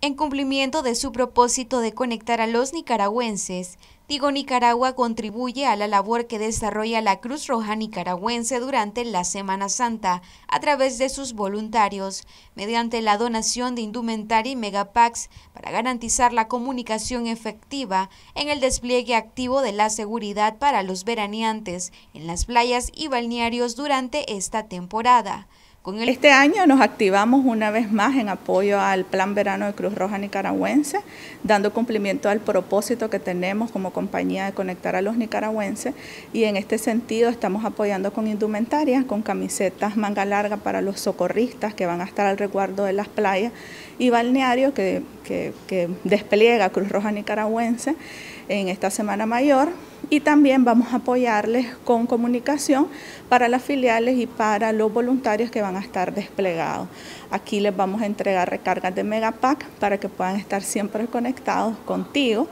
En cumplimiento de su propósito de conectar a los nicaragüenses, Digo Nicaragua contribuye a la labor que desarrolla la Cruz Roja Nicaragüense durante la Semana Santa a través de sus voluntarios, mediante la donación de indumentaria y megapacks para garantizar la comunicación efectiva en el despliegue activo de la seguridad para los veraneantes en las playas y balnearios durante esta temporada. Este año nos activamos una vez más en apoyo al Plan Verano de Cruz Roja Nicaragüense, dando cumplimiento al propósito que tenemos como compañía de conectar a los nicaragüenses y en este sentido estamos apoyando con indumentarias, con camisetas manga larga para los socorristas que van a estar al resguardo de las playas y balnearios que, que despliega Cruz Roja Nicaragüense en esta Semana Mayor y también vamos a apoyarles con comunicación para las filiales y para los voluntarios que van a a estar desplegados. Aquí les vamos a entregar recargas de Megapack para que puedan estar siempre conectados contigo.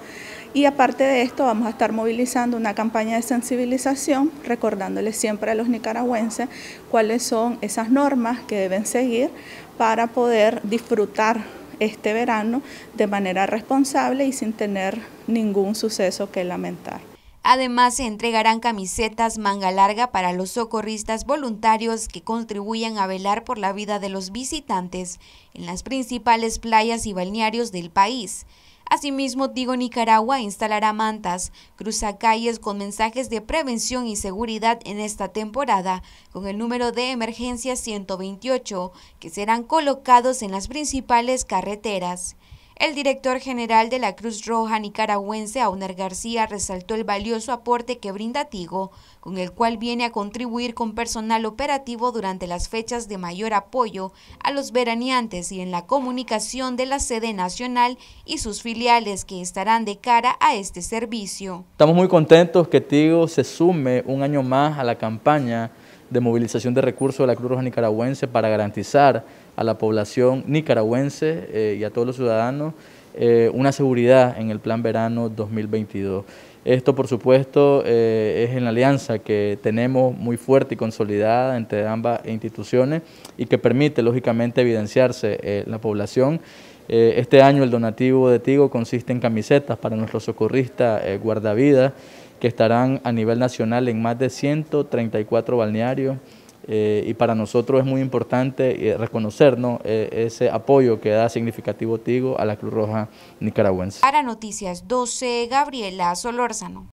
Y aparte de esto, vamos a estar movilizando una campaña de sensibilización, recordándoles siempre a los nicaragüenses cuáles son esas normas que deben seguir para poder disfrutar este verano de manera responsable y sin tener ningún suceso que lamentar. Además, se entregarán camisetas manga larga para los socorristas voluntarios que contribuyan a velar por la vida de los visitantes en las principales playas y balnearios del país. Asimismo, Tigo Nicaragua instalará mantas, cruzacalles con mensajes de prevención y seguridad en esta temporada, con el número de emergencia 128, que serán colocados en las principales carreteras. El director general de la Cruz Roja nicaragüense, Auner García, resaltó el valioso aporte que brinda Tigo, con el cual viene a contribuir con personal operativo durante las fechas de mayor apoyo a los veraneantes y en la comunicación de la sede nacional y sus filiales que estarán de cara a este servicio. Estamos muy contentos que Tigo se sume un año más a la campaña de movilización de recursos de la Cruz Roja Nicaragüense para garantizar a la población nicaragüense eh, y a todos los ciudadanos eh, una seguridad en el Plan Verano 2022. Esto, por supuesto, eh, es en la alianza que tenemos muy fuerte y consolidada entre ambas instituciones y que permite, lógicamente, evidenciarse la población. este año el donativo de Tigo consiste en camisetas para nuestros socorristas guardavidas que estarán a nivel nacional en más de 134 balnearios. Eh, y para nosotros es muy importante eh, reconocernos eh, ese apoyo que da significativo Tigo a la Cruz Roja nicaragüense. Para Noticias 12, Gabriela Solórzano.